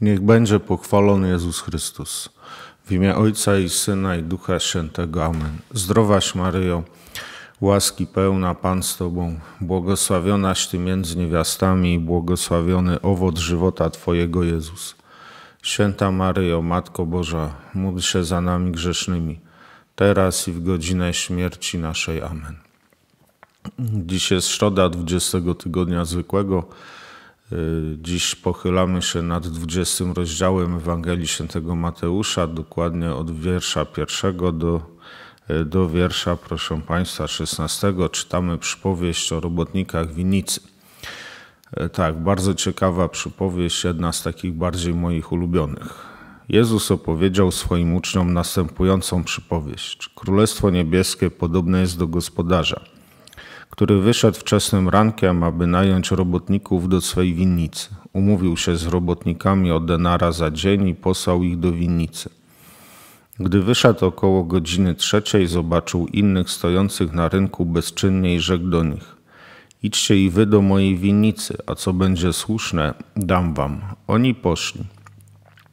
Niech będzie pochwalony Jezus Chrystus. W imię Ojca i Syna i Ducha Świętego. Amen. Zdrowaś Maryjo, łaski pełna Pan z Tobą, błogosławionaś Ty między niewiastami i błogosławiony owoc żywota Twojego Jezus. Święta Maryjo, Matko Boża, módl się za nami grzesznymi, teraz i w godzinę śmierci naszej. Amen. Dziś jest środa 20 tygodnia zwykłego. Dziś pochylamy się nad 20 rozdziałem Ewangelii Świętego Mateusza, dokładnie od wiersza pierwszego do, do wiersza, proszę Państwa, 16. Czytamy przypowieść o robotnikach winicy. E, tak, bardzo ciekawa przypowieść, jedna z takich bardziej moich ulubionych. Jezus opowiedział swoim uczniom następującą przypowieść: Królestwo niebieskie podobne jest do gospodarza który wyszedł wczesnym rankiem, aby nająć robotników do swej winnicy. Umówił się z robotnikami o denara za dzień i posłał ich do winnicy. Gdy wyszedł około godziny trzeciej, zobaczył innych stojących na rynku bezczynnie i rzekł do nich: Idźcie i wy do mojej winnicy, a co będzie słuszne, dam wam. Oni poszli.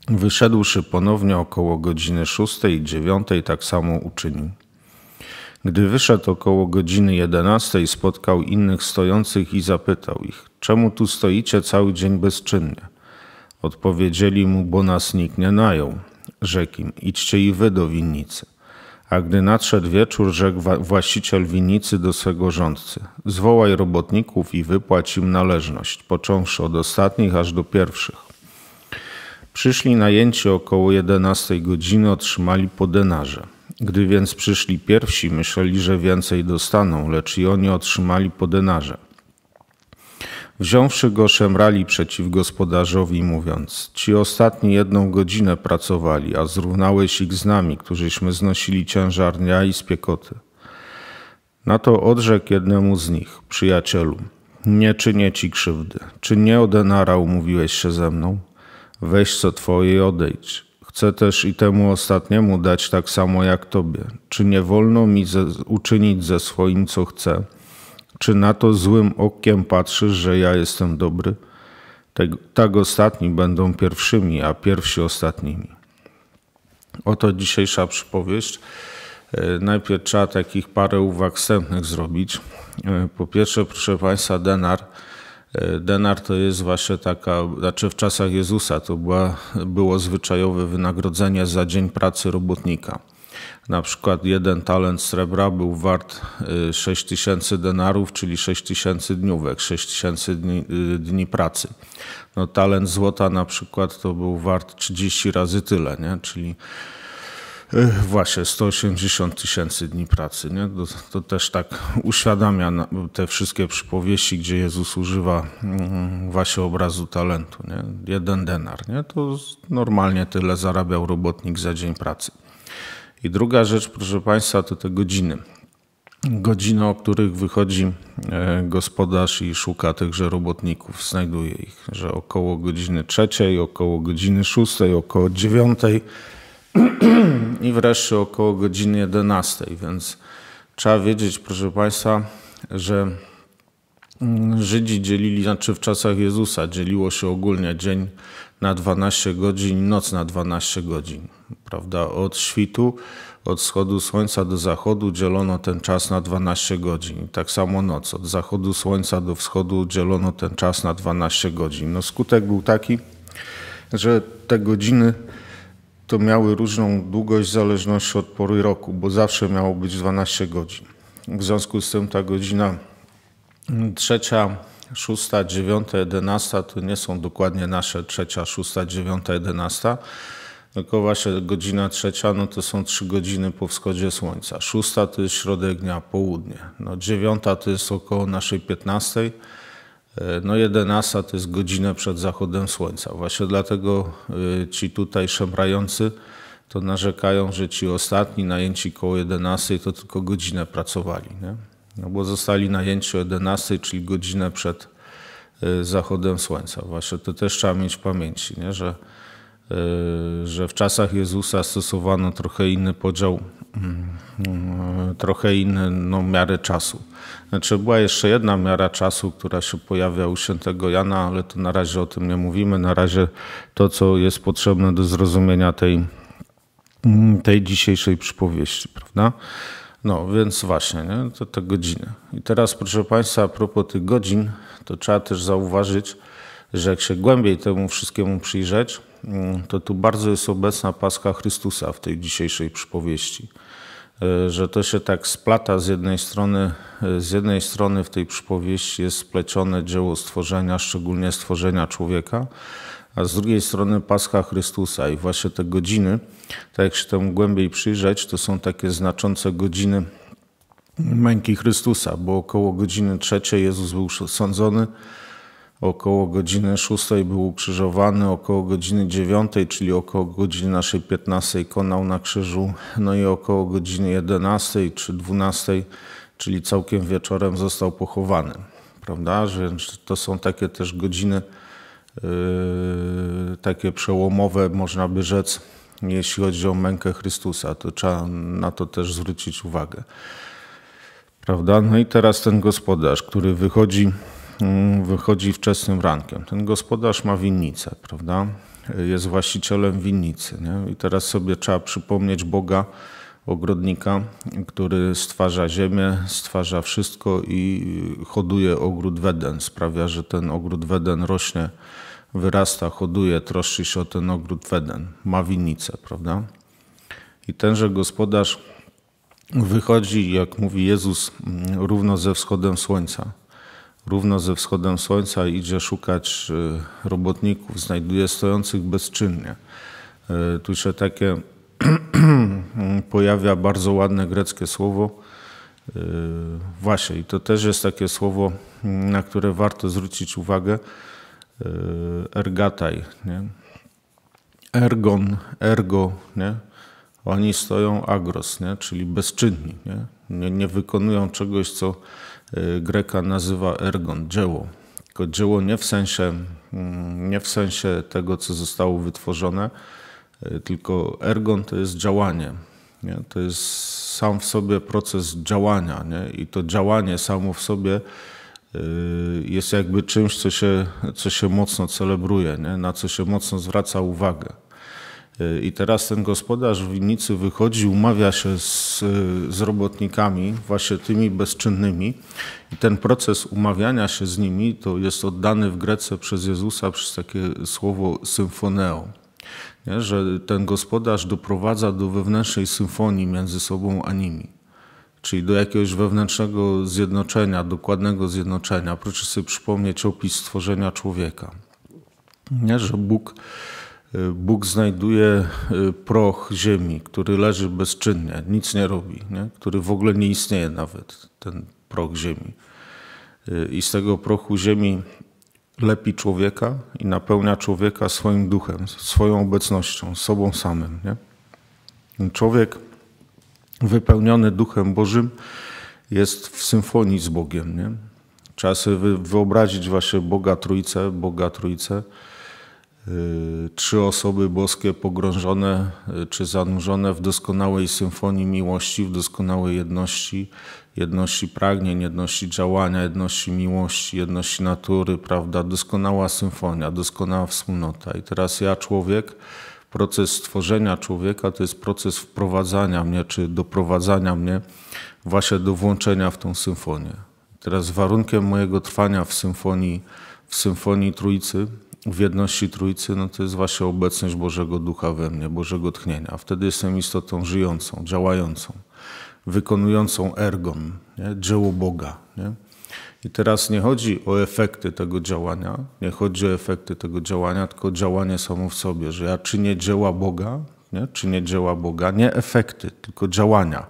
Wyszedłszy ponownie około godziny szóstej i dziewiątej, tak samo uczynił. Gdy wyszedł około godziny 11, spotkał innych stojących i zapytał ich: Czemu tu stoicie cały dzień bezczynnie? Odpowiedzieli mu: Bo nas nikt nie najął. Rzekł im: Idźcie i wy do winnicy. A gdy nadszedł wieczór, rzekł właściciel winnicy do swego rządcy: Zwołaj robotników i wypłać im należność, począwszy od ostatnich aż do pierwszych. Przyszli najęci około 11 godziny, otrzymali po denarze. Gdy więc przyszli pierwsi, myśleli, że więcej dostaną, lecz i oni otrzymali po denarze. Wziąwszy go, szemrali przeciw gospodarzowi, mówiąc: Ci ostatni jedną godzinę pracowali, a zrównałeś ich z nami, którzyśmy znosili ciężar dnia i spiekoty. Na to odrzekł jednemu z nich: Przyjacielu, nie czynię ci krzywdy. Czy nie o denara umówiłeś się ze mną? Weź co twoje i odejdź. Chcę też i temu ostatniemu dać tak samo jak Tobie. Czy nie wolno mi ze, uczynić ze swoim, co chcę? Czy na to złym okiem patrzysz, że ja jestem dobry? Te, tak ostatni będą pierwszymi, a pierwsi ostatnimi. Oto dzisiejsza przypowieść. E, najpierw trzeba takich parę uwag wstępnych zrobić. E, po pierwsze, proszę Państwa, denar Denar to jest właśnie taka, znaczy w czasach Jezusa to była, było zwyczajowe wynagrodzenie za dzień pracy robotnika. Na przykład jeden talent srebra był wart 6 y, tysięcy denarów, czyli 6 tysięcy dniówek, 6 tysięcy dni, y, dni, pracy. No, talent złota na przykład to był wart 30 razy tyle, nie? czyli Właśnie, 180 tysięcy dni pracy. Nie? To, to, też tak uświadamia te wszystkie przypowieści, gdzie Jezus używa mm, właśnie obrazu talentu. Nie? Jeden denar, nie? to normalnie tyle zarabiał robotnik za dzień pracy. I druga rzecz, proszę Państwa, to te godziny. Godziny, o których wychodzi e, gospodarz i szuka tychże robotników, znajduje ich, że około godziny trzeciej, około godziny szóstej, około dziewiątej i wreszcie około godziny 11, więc trzeba wiedzieć, proszę Państwa, że mm, Żydzi dzielili, znaczy w czasach Jezusa dzieliło się ogólnie dzień na 12 godzin, noc na 12 godzin, prawda? Od świtu, od wschodu słońca do zachodu dzielono ten czas na 12 godzin. Tak samo noc, od zachodu słońca do wschodu dzielono ten czas na 12 godzin. No skutek był taki, że te godziny to miały różną długość w zależności od pory roku, bo zawsze miało być 12 godzin. W związku z tym ta godzina trzecia, szósta, dziewiąta, jedenasta to nie są dokładnie nasze trzecia, szósta, dziewiąta, jedenasta, tylko właśnie godzina trzecia no to są trzy godziny po wschodzie słońca. Szósta to jest środek dnia, południe. No dziewiąta to jest około naszej piętnastej. No 11 to jest godzina przed zachodem słońca. Właśnie dlatego y, ci tutaj szemrający to narzekają, że ci ostatni najęci koło 11 to tylko godzinę pracowali. Nie? No bo zostali najęci o 11, czyli godzinę przed y, zachodem słońca. Właśnie to też trzeba mieć w pamięci, nie? Że, y, że w czasach Jezusa stosowano trochę inny podział, mm, mm, trochę inną no, miarę czasu. Znaczy była jeszcze jedna miara czasu, która się pojawia u świętego Jana, ale to na razie o tym nie mówimy. Na razie to, co jest potrzebne do zrozumienia tej, mm, tej dzisiejszej przypowieści, prawda? No, więc właśnie, nie? to te godziny. I teraz, proszę Państwa, a propos tych godzin, to trzeba też zauważyć, że jak się głębiej temu wszystkiemu przyjrzeć, mm, to tu bardzo jest obecna paska Chrystusa w tej dzisiejszej przypowieści. E, że to się tak splata z jednej strony, e, z jednej strony w tej przypowieści jest splecione dzieło stworzenia, szczególnie stworzenia człowieka, a z drugiej strony Pascha Chrystusa i właśnie te godziny, tak jak się temu głębiej przyjrzeć, to są takie znaczące godziny męki Chrystusa, bo około godziny trzeciej Jezus był sądzony, Około godziny 6 był ukrzyżowany, około godziny 9, czyli około godziny naszej 15 konał na krzyżu, no i około godziny 11 czy 12, czyli całkiem wieczorem został pochowany. Prawda? Więc to są takie też godziny yy, takie przełomowe, można by rzec, jeśli chodzi o mękę Chrystusa. To trzeba na to też zwrócić uwagę. Prawda? No i teraz ten gospodarz, który wychodzi Mm, wychodzi wczesnym rankiem. Ten gospodarz ma winnicę, prawda? Jest właścicielem winnicy. Nie? I teraz sobie trzeba przypomnieć Boga, ogrodnika, który stwarza ziemię, stwarza wszystko i hoduje ogród Weden. Sprawia, że ten ogród Weden rośnie, wyrasta, hoduje, troszczy się o ten ogród Weden. Ma winnicę, prawda? I tenże gospodarz wychodzi, jak mówi Jezus, mm, równo ze wschodem słońca. Równo ze wschodem słońca idzie szukać y, robotników, znajduje stojących bezczynnie. Y, tu się takie pojawia bardzo ładne greckie słowo. Y, właśnie, i to też jest takie słowo, na które warto zwrócić uwagę. Ergataj, nie? ergon, ergo, nie? Oni stoją agros, nie? czyli bezczynni, nie? nie? Nie, wykonują czegoś, co Y, Greka nazywa ergon, dzieło. Tylko dzieło nie w sensie, mm, nie w sensie tego, co zostało wytworzone, y, tylko ergon to jest działanie. Nie? To jest sam w sobie proces działania nie? i to działanie samo w sobie y, jest jakby czymś, co się, co się mocno celebruje, nie? na co się mocno zwraca uwagę. I teraz ten gospodarz w winnicy wychodzi, umawia się z, z robotnikami, właśnie tymi bezczynnymi. I ten proces umawiania się z nimi to jest oddany w Grece przez Jezusa przez takie słowo symfoneo. Nie? Że ten gospodarz doprowadza do wewnętrznej symfonii między sobą a nimi. Czyli do jakiegoś wewnętrznego zjednoczenia, dokładnego zjednoczenia. Proszę sobie przypomnieć opis stworzenia człowieka. Nie? Że Bóg Bóg znajduje y, proch ziemi, który leży bezczynnie, nic nie robi, nie? który w ogóle nie istnieje nawet, ten proch ziemi. Y, I z tego prochu ziemi lepi człowieka i napełnia człowieka swoim duchem, swoją obecnością, sobą samym. Nie? Człowiek wypełniony duchem Bożym jest w symfonii z Bogiem. Nie? Trzeba sobie wyobrazić właśnie Boga Trójce, Boga Trójce. Y, trzy osoby boskie pogrążone y, czy zanurzone w doskonałej symfonii miłości, w doskonałej jedności, jedności pragnień, jedności działania, jedności miłości, jedności natury, prawda? Doskonała symfonia, doskonała wspólnota. I teraz ja, człowiek, proces stworzenia człowieka to jest proces wprowadzania mnie, czy doprowadzania mnie właśnie do włączenia w tą symfonię. Teraz warunkiem mojego trwania w symfonii, w symfonii Trójcy w jedności Trójcy, no to jest właśnie obecność Bożego Ducha we mnie, Bożego tchnienia. Wtedy jestem istotą żyjącą, działającą, wykonującą ergon, nie? dzieło Boga. Nie? I teraz nie chodzi o efekty tego działania, nie chodzi o efekty tego działania, tylko działanie samo w sobie, że ja czynię dzieła Boga, nie? czynię dzieła Boga, nie efekty, tylko działania.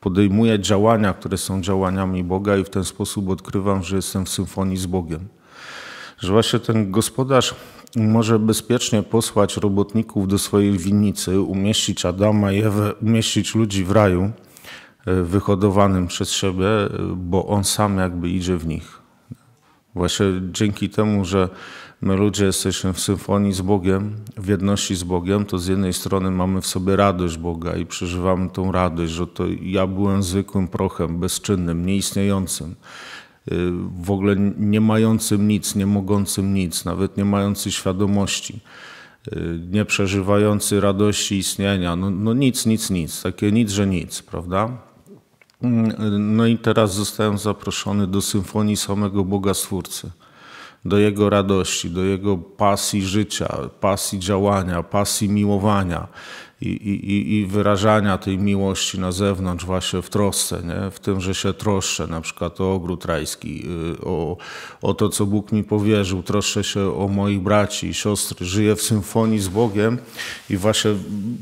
Podejmuję działania, które są działaniami Boga i w ten sposób odkrywam, że jestem w symfonii z Bogiem że właśnie ten gospodarz może bezpiecznie posłać robotników do swojej winnicy, umieścić Adama i Ewę, umieścić ludzi w raju e, wyhodowanym przez siebie, bo on sam jakby idzie w nich. Właśnie dzięki temu, że my ludzie jesteśmy w symfonii z Bogiem, w jedności z Bogiem, to z jednej strony mamy w sobie radość Boga i przeżywamy tą radość, że to ja byłem zwykłym prochem, bezczynnym, nieistniejącym. Y, w ogóle nie mającym nic, nie mogącym nic, nawet nie mający świadomości, y, nie przeżywający radości istnienia. No, no nic, nic, nic, takie nic, że nic, prawda? Mm, no i teraz zostałem zaproszony do symfonii samego Boga Stwórcy, do Jego radości, do Jego pasji życia, pasji działania, pasji miłowania i, i, i wyrażania tej miłości na zewnątrz właśnie w trosce, nie? w tym, że się troszczę na przykład o ogród rajski, y, o, o to, co Bóg mi powierzył, troszczę się o moich braci i siostry, żyję w symfonii z Bogiem i właśnie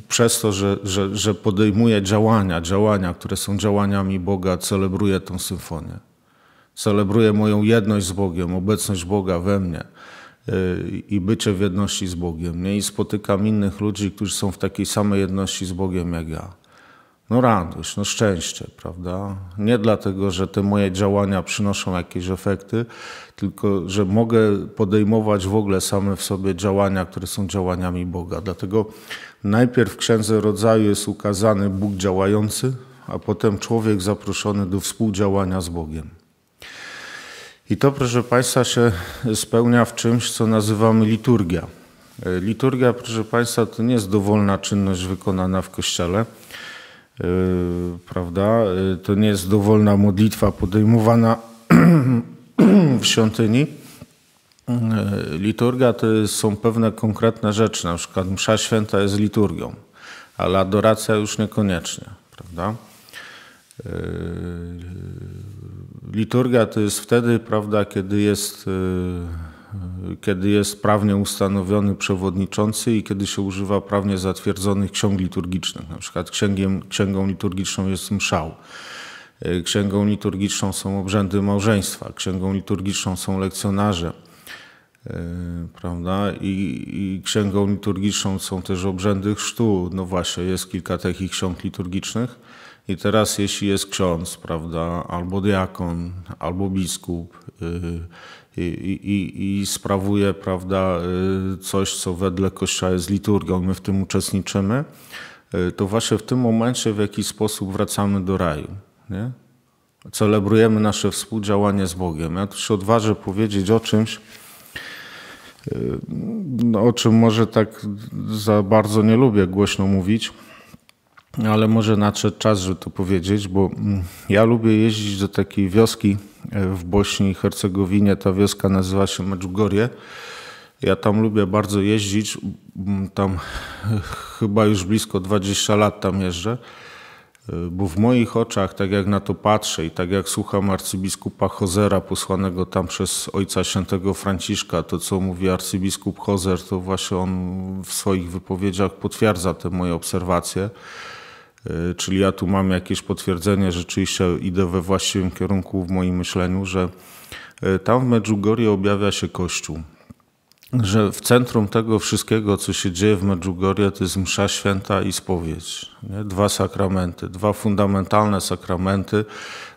przez to, że, że, że podejmuję działania, działania, które są działaniami Boga, celebruję tę symfonię. Celebruję moją jedność z Bogiem, obecność Boga we mnie i bycie w jedności z Bogiem. Nie? I spotykam innych ludzi, którzy są w takiej samej jedności z Bogiem jak ja. No radość, no szczęście, prawda? Nie dlatego, że te moje działania przynoszą jakieś efekty, tylko że mogę podejmować w ogóle same w sobie działania, które są działaniami Boga. Dlatego najpierw w Księdze Rodzaju jest ukazany Bóg działający, a potem człowiek zaproszony do współdziałania z Bogiem. I to, proszę Państwa, się spełnia w czymś, co nazywamy liturgia. E, liturgia, proszę Państwa, to nie jest dowolna czynność wykonana w kościele, e, prawda? E, to nie jest dowolna modlitwa podejmowana w świątyni. Liturgia to są pewne konkretne rzeczy, na przykład msza święta jest liturgią, ale adoracja już niekoniecznie, prawda? Yy, liturgia to jest wtedy, prawda, kiedy jest, yy, kiedy jest prawnie ustanowiony przewodniczący i kiedy się używa prawnie zatwierdzonych ksiąg liturgicznych. Na przykład księgiem, księgą liturgiczną jest mszał. Yy, księgą liturgiczną są obrzędy małżeństwa, księgą liturgiczną są lekcjonarze, prawda? I, I, księgą liturgiczną są też obrzędy chrztu. No właśnie, jest kilka takich ksiąg liturgicznych. I teraz jeśli jest ksiądz, prawda, albo diakon, albo biskup y, y, i, i, i sprawuje, prawda, y, coś, co wedle Kościoła jest liturgią, my w tym uczestniczymy, to właśnie w tym momencie w jakiś sposób wracamy do raju, nie? Celebrujemy nasze współdziałanie z Bogiem. Ja tu się odważę powiedzieć o czymś, no, o czym może tak za bardzo nie lubię głośno mówić, ale może nadszedł czas, żeby to powiedzieć, bo mm, ja lubię jeździć do takiej wioski e, w Bośni i Hercegowinie. Ta wioska nazywa się Medjugorje. Ja tam lubię bardzo jeździć. Mm, tam chyba już blisko 20 lat tam jeżdżę. E, bo w moich oczach, tak jak na to patrzę i tak jak słucham arcybiskupa Hozera, posłanego tam przez ojca świętego Franciszka, to co mówi arcybiskup Hozer, to właśnie on w swoich wypowiedziach potwierdza te moje obserwacje. E, czyli ja tu mam jakieś potwierdzenie, że rzeczywiście idę we właściwym kierunku w moim myśleniu, że e, tam w Medjugorje objawia się Kościół. Że w centrum tego wszystkiego, co się dzieje w Medjugorje, to jest msza święta i spowiedź. Nie? Dwa sakramenty, dwa fundamentalne sakramenty.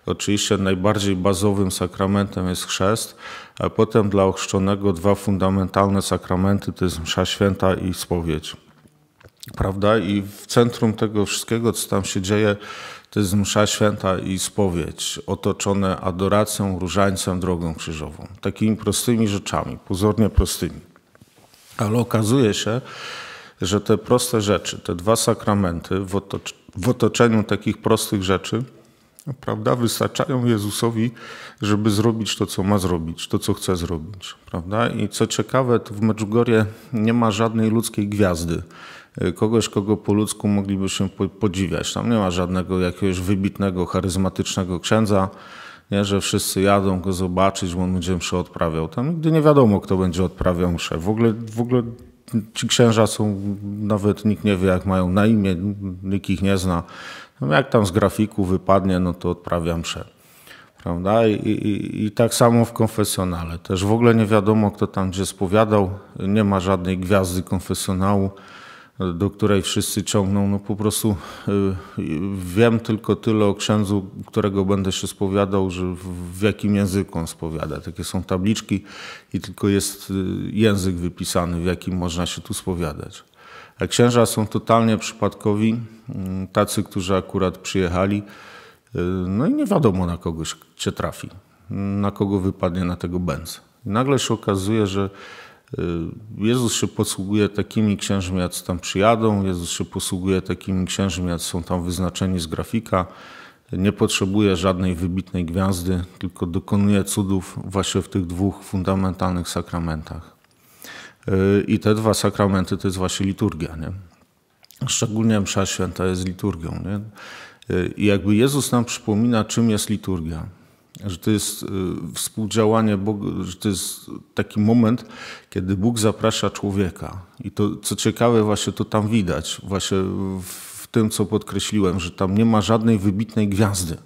Oczywiście najbardziej bazowym sakramentem jest chrzest, a potem dla ochrzczonego dwa fundamentalne sakramenty to jest msza święta i spowiedź. Prawda? I w centrum tego wszystkiego, co tam się dzieje, to jest msza święta i spowiedź, otoczone adoracją, różańcem, drogą krzyżową. Takimi prostymi rzeczami, pozornie prostymi. Ale okazuje się, że te proste rzeczy, te dwa sakramenty w, w otoczeniu takich prostych rzeczy, prawda, wystarczają Jezusowi, żeby zrobić to, co ma zrobić, to, co chce zrobić, prawda? I co ciekawe, w Medjugorje nie ma żadnej ludzkiej gwiazdy, Y, kogoś, kogo po ludzku moglibyśmy podziwiać. Tam nie ma żadnego jakiegoś wybitnego, charyzmatycznego księdza, nie, że wszyscy jadą go zobaczyć, bo on będzie mszę odprawiał. Tam nigdy nie wiadomo, kto będzie odprawiał mszę. W ogóle, w ogóle ci księża są, nawet nikt nie wie, jak mają na imię, nikt ich nie zna. No, jak tam z grafiku wypadnie, no to odprawiam mszę. Prawda? I, i, I, tak samo w konfesjonale. Też w ogóle nie wiadomo, kto tam gdzie spowiadał. Nie ma żadnej gwiazdy konfesjonału do której wszyscy ciągną. No po prostu y, y, wiem tylko tyle o księdzu, którego będę się spowiadał, że w jakim języku on spowiada. Takie są tabliczki i tylko jest y, język wypisany, w jakim można się tu spowiadać. A księża są totalnie przypadkowi, mm, tacy, którzy akurat przyjechali, no i nie wiadomo na kogoś się trafi, na kogo wypadnie na tego Benz. nagle się okazuje, że Y, Jezus się posługuje takimi księżmi, jak tam przyjadą, Jezus się posługuje takimi księżmi, jak są tam wyznaczeni z grafika. Nie potrzebuje żadnej wybitnej gwiazdy, tylko dokonuje cudów właśnie w tych dwóch fundamentalnych sakramentach. Y, I te dwa sakramenty to jest właśnie liturgia. Nie? Szczególnie msza święta jest liturgią. Nie? Y, I jakby Jezus nam przypomina, czym jest liturgia że to jest y, współdziałanie Boga, że to jest taki moment, kiedy Bóg zaprasza człowieka. I to, co ciekawe, właśnie to tam widać, właśnie w tym, co podkreśliłem, że tam nie ma żadnej wybitnej gwiazdy,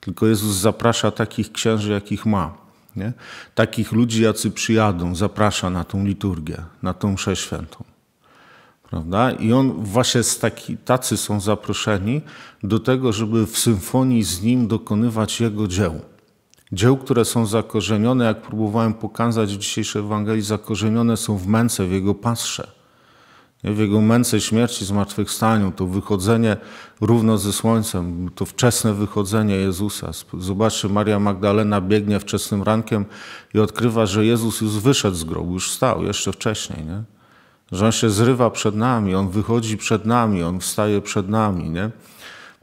tylko Jezus zaprasza takich księży, jakich ma. Nie? Takich ludzi, jacy przyjadą, zaprasza na tą liturgię, na tą mszę świętą. Prawda? I on właśnie z taki, tacy są zaproszeni do tego, żeby w symfonii z nim dokonywać jego dzieł. Dzieł, które są zakorzenione, jak próbowałem pokazać w dzisiejszej Ewangelii, zakorzenione są w męce, w jego pasrze. W jego męce śmierci, zmartwychwstaniu, to wychodzenie równo ze słońcem, to wczesne wychodzenie Jezusa. Zobaczy, Maria Magdalena biegnie wczesnym rankiem i odkrywa, że Jezus już wyszedł z grobu, już stał jeszcze wcześniej. Nie? że On się zrywa przed nami, On wychodzi przed nami, On wstaje przed nami, nie?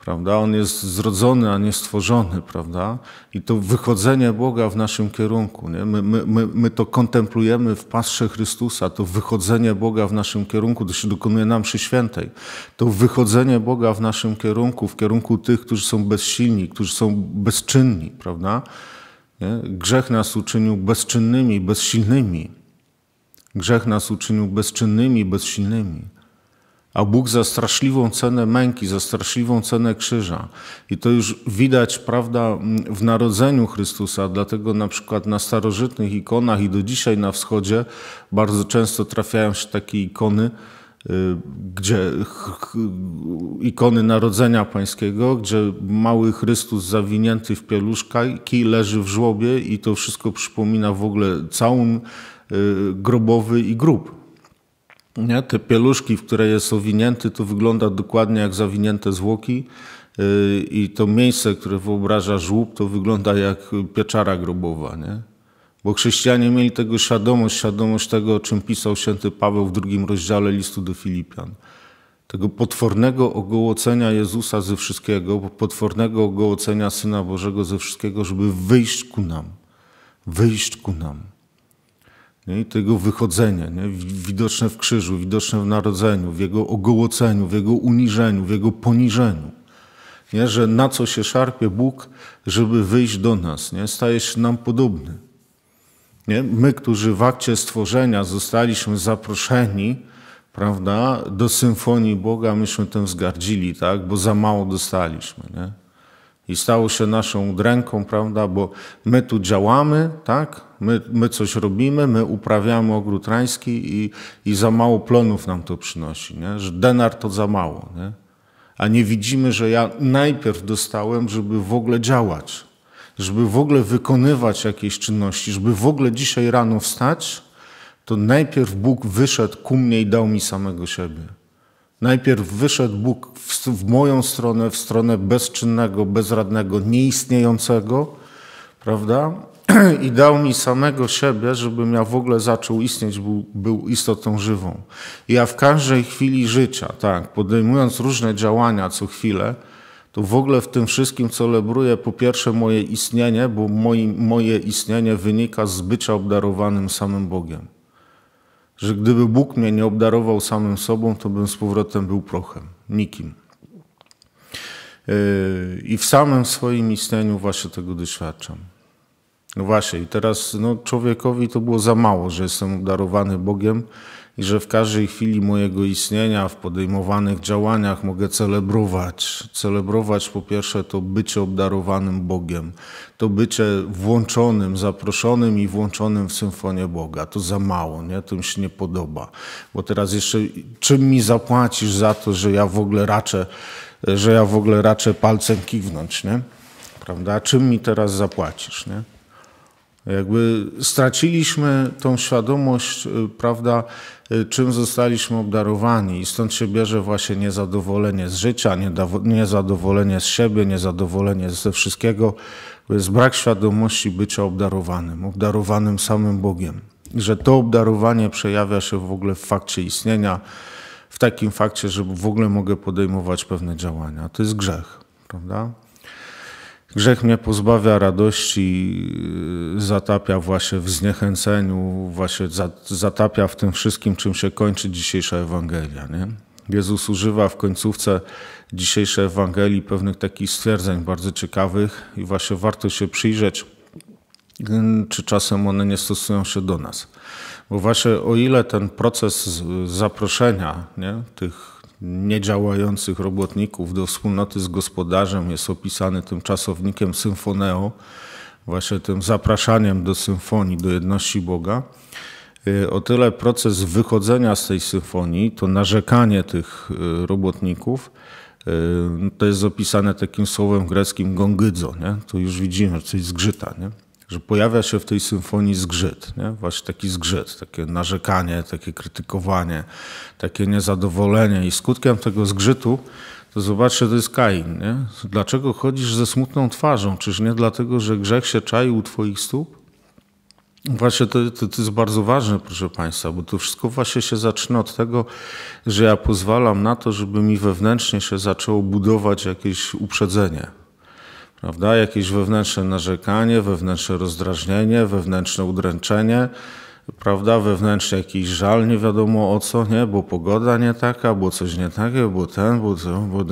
Prawda? On jest zrodzony, a nie stworzony, prawda? I to wychodzenie Boga w naszym kierunku, nie? My, my, my, my to kontemplujemy w pastrze Chrystusa, to wychodzenie Boga w naszym kierunku, to się dokonuje na mszy świętej. To wychodzenie Boga w naszym kierunku, w kierunku tych, którzy są bezsilni, którzy są bezczynni, prawda? Nie? Grzech nas uczynił bezczynnymi, bezsilnymi, Grzech nas uczynił bezczynnymi, bezsilnymi. A Bóg za straszliwą cenę męki, za straszliwą cenę krzyża. I to już widać, prawda, w narodzeniu Chrystusa. Dlatego na przykład na starożytnych ikonach i do dzisiaj na wschodzie bardzo często trafiają się takie ikony, y, gdzie ikony Narodzenia Pańskiego, gdzie mały Chrystus zawinięty w pieluszki leży w żłobie i to wszystko przypomina w ogóle całą Y, grobowy i grób. Nie? Te pieluszki, w które jest owinięty, to wygląda dokładnie jak zawinięte zwłoki y, i to miejsce, które wyobraża żłób, to wygląda jak pieczara grobowa. Nie? Bo chrześcijanie mieli tego świadomość, świadomość tego, o czym pisał święty Paweł w drugim rozdziale listu do Filipian. Tego potwornego ogołocenia Jezusa ze wszystkiego, potwornego ogołocenia Syna Bożego ze wszystkiego, żeby wyjść ku nam. Wyjść ku nam nie? i jego wychodzenie, nie? widoczne w krzyżu, widoczne w narodzeniu, w jego ogołoceniu, w jego uniżeniu, w jego poniżeniu. Nie? Że na co się szarpie Bóg, żeby wyjść do nas, nie? staje się nam podobny. Nie? My, którzy w akcie stworzenia zostaliśmy zaproszeni, prawda, do symfonii Boga, myśmy tym wzgardzili, tak? bo za mało dostaliśmy. Nie? i stało się naszą dręką, prawda, bo my tu działamy, tak, my, my coś robimy, my uprawiamy ogród rański i, i za mało plonów nam to przynosi, nie? że denar to za mało, nie? a nie widzimy, że ja najpierw dostałem, żeby w ogóle działać, żeby w ogóle wykonywać jakieś czynności, żeby w ogóle dzisiaj rano wstać, to najpierw Bóg wyszedł ku mnie i dał mi samego siebie. Najpierw wyszedł Bóg w, w, moją stronę, w stronę bezczynnego, bezradnego, nieistniejącego, prawda? I dał mi samego siebie, żebym ja w ogóle zaczął istnieć, był, był istotą żywą. I ja w każdej chwili życia, tak, podejmując różne działania co chwilę, to w ogóle w tym wszystkim celebruję po pierwsze moje istnienie, bo moi, moje istnienie wynika z bycia obdarowanym samym Bogiem że gdyby Bóg mnie nie obdarował samym sobą, to bym z powrotem był prochem, nikim. Yy, I w samym swoim istnieniu właśnie tego doświadczam. No właśnie, i teraz no, człowiekowi to było za mało, że jestem obdarowany Bogiem, i że w każdej chwili mojego istnienia w podejmowanych działaniach mogę celebrować. Celebrować po pierwsze to bycie obdarowanym Bogiem, to bycie włączonym, zaproszonym i włączonym w symfonię Boga. To za mało, nie? To mi się nie podoba. Bo teraz jeszcze czym mi zapłacisz za to, że ja w ogóle raczę, że ja w ogóle raczę palcem kiwnąć, nie? Prawda? Czym mi teraz zapłacisz, nie? Jakby straciliśmy tą świadomość, y, prawda, y, czym zostaliśmy obdarowani, i stąd się bierze właśnie niezadowolenie z życia, niezadowolenie z siebie, niezadowolenie ze wszystkiego. Jest brak świadomości bycia obdarowanym, obdarowanym samym Bogiem. Że to obdarowanie przejawia się w ogóle w fakcie istnienia, w takim fakcie, że w ogóle mogę podejmować pewne działania. To jest grzech, prawda? Grzech mnie pozbawia radości, yy, zatapia właśnie w zniechęceniu, właśnie zatapia w tym wszystkim, czym się kończy dzisiejsza Ewangelia. Nie? Jezus używa w końcówce dzisiejszej Ewangelii pewnych takich stwierdzeń bardzo ciekawych i właśnie warto się przyjrzeć, yy, czy czasem one nie stosują się do nas. Bo właśnie o ile ten proces zaproszenia nie, tych niedziałających robotników do wspólnoty z gospodarzem jest opisany tym czasownikiem symfoneo, właśnie tym zapraszaniem do symfonii, do jedności Boga. Y, o tyle proces wychodzenia z tej symfonii, to narzekanie tych y, robotników, y, to jest opisane takim słowem greckim gongydzo. Nie? Tu już widzimy, że coś zgrzyta. Nie? że pojawia się w tej symfonii zgrzyt, nie? właśnie taki zgrzyt, takie narzekanie, takie krytykowanie, takie niezadowolenie i skutkiem tego zgrzytu to zobaczcie, to jest Kain. Nie? Dlaczego chodzisz ze smutną twarzą? Czyż nie dlatego, że grzech się czaił u twoich stóp? Właśnie to, to, to, jest bardzo ważne, proszę Państwa, bo to wszystko właśnie się zaczyna od tego, że ja pozwalam na to, żeby mi wewnętrznie się zaczęło budować jakieś uprzedzenie, Prawda? Jakieś wewnętrzne narzekanie, wewnętrzne rozdrażnienie, wewnętrzne udręczenie, prawda? Wewnętrznie jakiś żal, nie wiadomo o co, nie? Bo pogoda nie taka, bo coś nie takie, bo ten, bo ten, bo,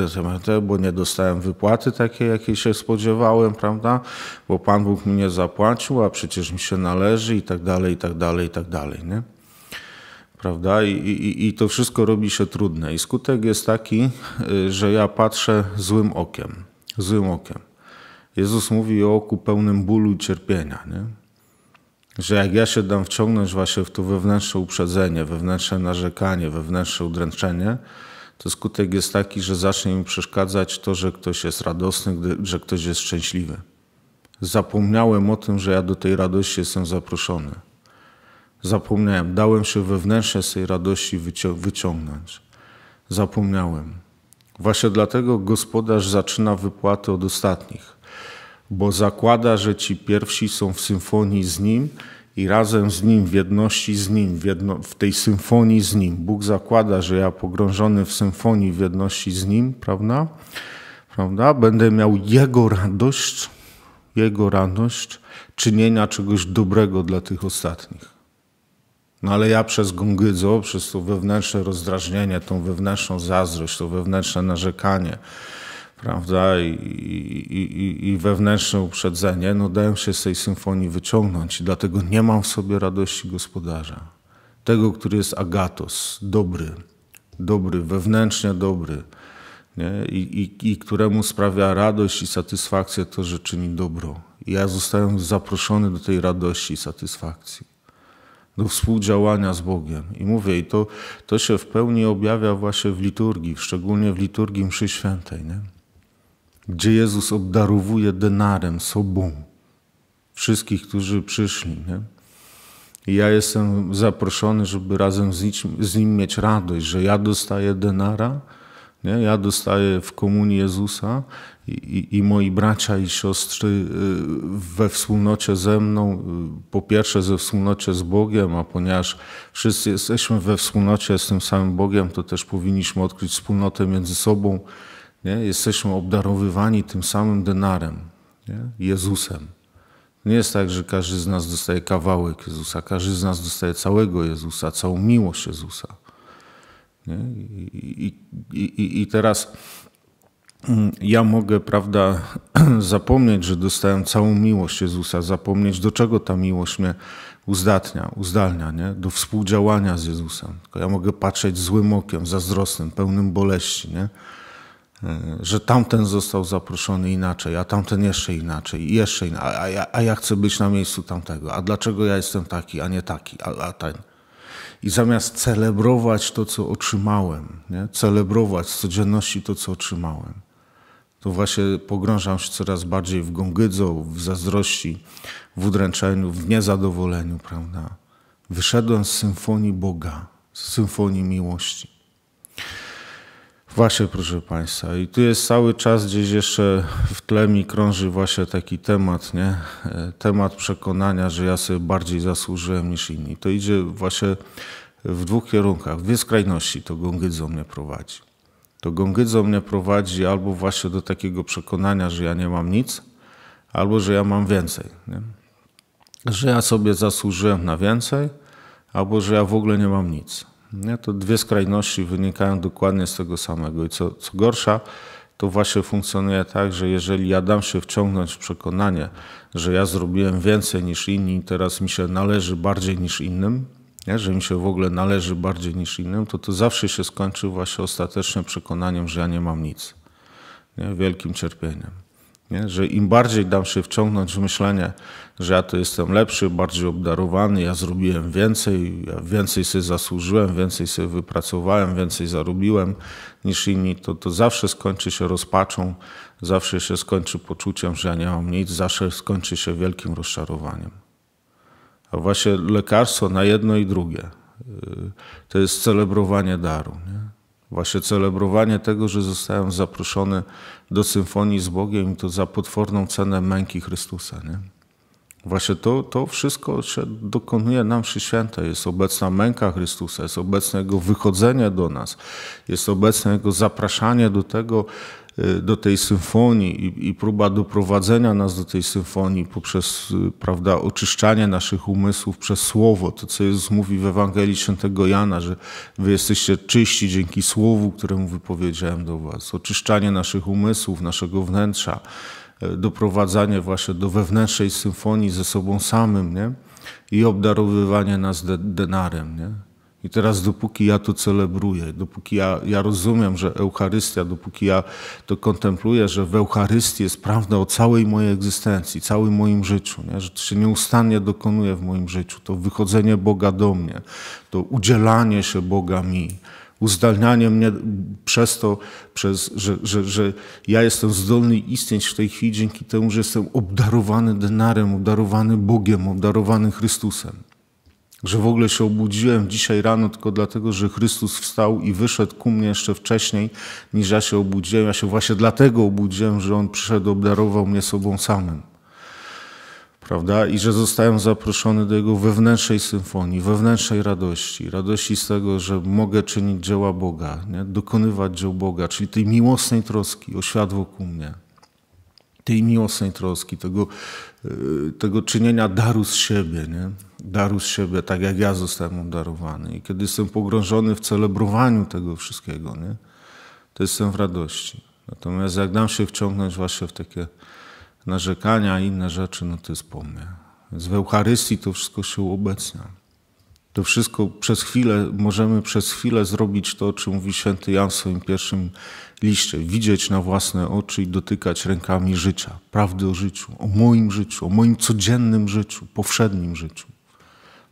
ten, bo nie dostałem wypłaty takiej, jakiej się spodziewałem, prawda? Bo Pan Bóg mi nie zapłacił, a przecież mi się należy i tak dalej, i tak dalej, i tak dalej, nie? prawda? I, i, I to wszystko robi się trudne. I skutek jest taki, y, że ja patrzę złym okiem. Złym okiem. Jezus mówi o oku pełnym bólu i cierpienia, nie? że jak ja się dam wciągnąć właśnie w to wewnętrzne uprzedzenie, wewnętrzne narzekanie, wewnętrzne udręczenie, to skutek jest taki, że zacznie mi przeszkadzać to, że ktoś jest radosny, że ktoś jest szczęśliwy. Zapomniałem o tym, że ja do tej radości jestem zaproszony. Zapomniałem, dałem się wewnętrznie z tej radości wycią- wyciągnąć. Zapomniałem. Właśnie dlatego gospodarz zaczyna wypłaty od ostatnich bo zakłada, że ci pierwsi są w symfonii z Nim i razem z Nim, w jedności z Nim, w, jedno, w, tej symfonii z Nim. Bóg zakłada, że ja pogrążony w symfonii, w jedności z Nim, prawda? prawda? Będę miał Jego radość, Jego radość czynienia czegoś dobrego dla tych ostatnich. No ale ja przez gongydzo, przez to wewnętrzne rozdrażnienie, tą wewnętrzną zazdrość, to wewnętrzne narzekanie, prawda, i, i, i wewnętrzne uprzedzenie, no dają się z tej symfonii wyciągnąć i dlatego nie mam w sobie radości gospodarza. Tego, który jest agatos, dobry, dobry, wewnętrznie dobry, nie? I, i, i któremu sprawia radość i satysfakcję to, że czyni dobro. I ja zostałem zaproszony do tej radości i satysfakcji, do współdziałania z Bogiem. I mówię, i to, to się w pełni objawia właśnie w liturgii, szczególnie w liturgii mszy świętej. Nie? gdzie Jezus obdarowuje denarem, sobą wszystkich, którzy przyszli. Nie? I ja jestem zaproszony, żeby razem z nim, z nim mieć radość, że ja dostaję denara, nie? ja dostaję w komunii Jezusa i, i, i, moi bracia i siostry y, we wspólnocie ze mną, y, po pierwsze ze wspólnocie z Bogiem, a ponieważ wszyscy jesteśmy we wspólnocie z tym samym Bogiem, to też powinniśmy odkryć wspólnotę między sobą, nie? Jesteśmy obdarowywani tym samym denarem, nie? Jezusem. Nie jest tak, że każdy z nas dostaje kawałek Jezusa, każdy z nas dostaje całego Jezusa, całą miłość Jezusa. I, i, I teraz mm, ja mogę, prawda, zapomnieć, że dostałem całą miłość Jezusa, zapomnieć, do czego ta miłość mnie uzdatnia, uzdalnia, nie? do współdziałania z Jezusem. Tylko ja mogę patrzeć złym okiem, zazdrosnym, pełnym boleści, nie? E, że tamten został zaproszony inaczej, a tamten jeszcze inaczej, jeszcze inaczej, a, ja, a ja chcę być na miejscu tamtego, a dlaczego ja jestem taki, a nie taki, a, a ten. I zamiast celebrować to, co otrzymałem, nie? celebrować w codzienności to, co otrzymałem, to właśnie pogrążam się coraz bardziej w gągydzą, w zazdrości, w udręczeniu, w niezadowoleniu, prawda? Wyszedłem z symfonii Boga, z symfonii miłości. Właśnie, proszę Państwa. I tu jest cały czas gdzieś jeszcze w tle mi krąży właśnie taki temat, nie? E, temat przekonania, że ja sobie bardziej zasłużyłem niż inni. To idzie właśnie w dwóch kierunkach, w dwie skrajności to gongydzo mnie prowadzi. To gongydzo mnie prowadzi albo właśnie do takiego przekonania, że ja nie mam nic, albo że ja mam więcej. Nie? Że ja sobie zasłużyłem na więcej, albo że ja w ogóle nie mam nic. Nie? To dwie skrajności wynikają dokładnie z tego samego. I co, co gorsza, to właśnie funkcjonuje tak, że jeżeli ja dam się wciągnąć w przekonanie, że ja zrobiłem więcej niż inni i teraz mi się należy bardziej niż innym, nie? że mi się w ogóle należy bardziej niż innym, to to zawsze się skończy właśnie ostatecznym przekonaniem, że ja nie mam nic. Nie? Wielkim cierpieniem. Nie? Że im bardziej dam się wciągnąć w myślenie, że ja to jestem lepszy, bardziej obdarowany, ja zrobiłem więcej, ja więcej sobie zasłużyłem, więcej sobie wypracowałem, więcej zarobiłem niż inni, to, to zawsze skończy się rozpaczą, zawsze się skończy poczuciem, że ja nie mam nic, zawsze skończy się wielkim rozczarowaniem. A właśnie lekarstwo na jedno i drugie y, to jest celebrowanie daru. Właśnie celebrowanie tego, że zostałem zaproszony do symfonii z Bogiem i to za potworną cenę męki Chrystusa. Nie? Właśnie to, to wszystko się dokonuje nam przy święta. Jest obecna męka Chrystusa, jest obecne Jego wychodzenie do nas, jest obecne Jego zapraszanie do tego, E, do tej symfonii i, i, próba doprowadzenia nas do tej symfonii poprzez e, prawda, oczyszczanie naszych umysłów przez słowo, to co Jezus mówi w Ewangelii Świętego Jana, że wy jesteście czyści dzięki słowu, któremu wypowiedziałem do was. Oczyszczanie naszych umysłów, naszego wnętrza, e, doprowadzanie właśnie do wewnętrznej symfonii ze sobą samym nie? i obdarowywanie nas de denarem. Nie? I teraz dopóki ja to celebruję, dopóki ja, ja rozumiem, że Eucharystia, dopóki ja to kontempluję, że w Eucharystii jest prawda o całej mojej egzystencji, całym moim życiu, nie? że to się nieustannie dokonuje w moim życiu, to wychodzenie Boga do mnie, to udzielanie się Boga mi, uzdalnianie mnie przez to, przez, że, że, że ja jestem zdolny istnieć w tej chwili dzięki temu, że jestem obdarowany denarem, obdarowany Bogiem, obdarowany Chrystusem że w ogóle się obudziłem dzisiaj rano tylko dlatego, że Chrystus wstał i wyszedł ku mnie jeszcze wcześniej niż ja się obudziłem. Ja się właśnie dlatego obudziłem, że On przyszedł, obdarował mnie sobą samym. Prawda? I że zostałem zaproszony do Jego wewnętrznej symfonii, wewnętrznej radości, radości z tego, że mogę czynić dzieła Boga, nie? dokonywać dzieł Boga, czyli tej miłosnej troski o światło ku mnie tej miłosnej troski, tego Y, tego czynienia daru z siebie, nie? daru z siebie, tak jak ja zostałem obdarowany. I kiedy jestem pogrążony w celebrowaniu tego wszystkiego, nie? to jestem w radości. Natomiast jak dam się wciągnąć właśnie w takie narzekania i inne rzeczy, no to jest po mnie. Więc w Eucharystii to wszystko się uobecnia. To wszystko przez chwilę, możemy przez chwilę zrobić to, o czym mówi święty Jan w swoim pierwszym liście. Widzieć na własne oczy i dotykać rękami życia, prawdy o życiu, o moim życiu, o moim codziennym życiu, powszednim życiu.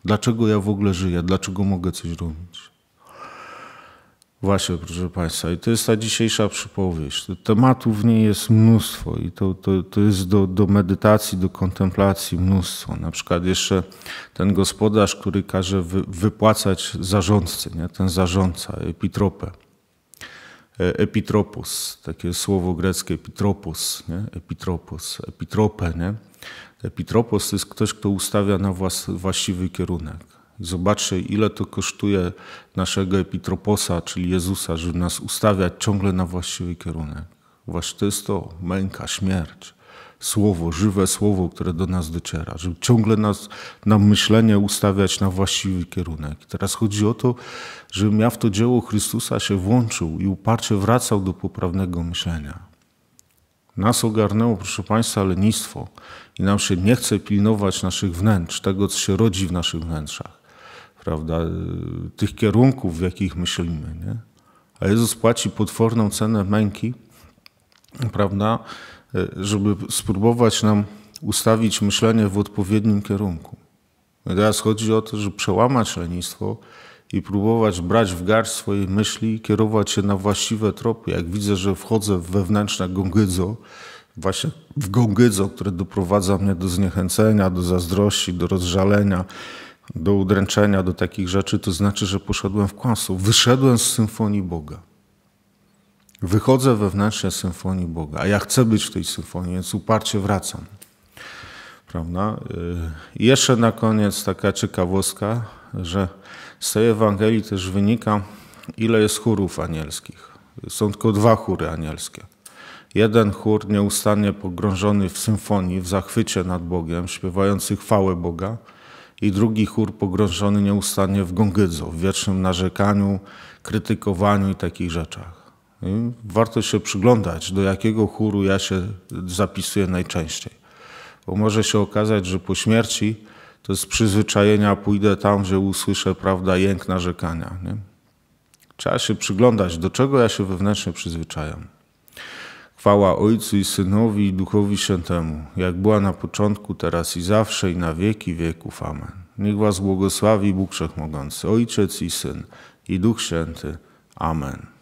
Dlaczego ja w ogóle żyję? Dlaczego mogę coś robić? Właśnie, proszę Państwa, i to jest ta dzisiejsza przypowieść. Tematów w niej jest mnóstwo i to, to, to jest do, do medytacji, do kontemplacji mnóstwo. Na przykład jeszcze ten gospodarz, który każe wy, wypłacać zarządcy, nie? ten zarządca, epitropę. E, epitropus, takie słowo greckie epitropus, nie? epitropus, epitropę. Nie? Epitropos to jest ktoś, kto ustawia na właściwy kierunek zobaczy, ile to kosztuje naszego epitroposa, czyli Jezusa, żeby nas ustawiać ciągle na właściwy kierunek. Właśnie to jest to męka, śmierć. Słowo, żywe słowo, które do nas dociera, żeby ciągle nas, nam myślenie ustawiać na właściwy kierunek. Teraz chodzi o to, żebym ja w to dzieło Chrystusa się włączył i uparcie wracał do poprawnego myślenia. Nas ogarnęło, proszę Państwa, lenistwo i nam się nie chce pilnować naszych wnętrz, tego, co się rodzi w naszych wnętrzach prawda, y, tych kierunków, w jakich myślimy. Nie? A Jezus płaci potworną cenę męki, prawda, y, żeby spróbować nam ustawić myślenie w odpowiednim kierunku. I teraz chodzi o to, żeby przełamać lenistwo i próbować brać w garść swojej myśli i kierować się na właściwe tropy. Jak widzę, że wchodzę w wewnętrzne gongydzo, właśnie w gongydzo, które doprowadza mnie do zniechęcenia, do zazdrości, do rozżalenia, do udręczenia, do takich rzeczy, to znaczy, że poszedłem w kłamstwo. Wyszedłem z symfonii Boga. Wychodzę wewnętrznie z symfonii Boga, a ja chcę być w tej symfonii, więc uparcie wracam. Prawda? I y, jeszcze na koniec taka ciekawostka, że z tej Ewangelii też wynika, ile jest chórów anielskich. Są tylko dwa chóry anielskie. Jeden chór nieustannie pogrążony w symfonii, w zachwycie nad Bogiem, śpiewający chwałę Boga – i drugi chór pogrążony nieustannie w gongydzu, w wiecznym narzekaniu, krytykowaniu i takich rzeczach. I warto się przyglądać, do jakiego chóru ja się zapisuję najczęściej. Bo może się okazać, że po śmierci to z przyzwyczajenia pójdę tam, gdzie usłyszę, prawda, jęk narzekania. Nie? Trzeba się przyglądać, do czego ja się wewnętrznie przyzwyczajam. Chwała Ojcu i Synowi i Duchowi Świętemu, jak była na początku, teraz i zawsze, i na wieki wieków. Amen. Niech Was błogosławi Bóg Wszechmogący, Ojciec i Syn, i Duch Święty. Amen.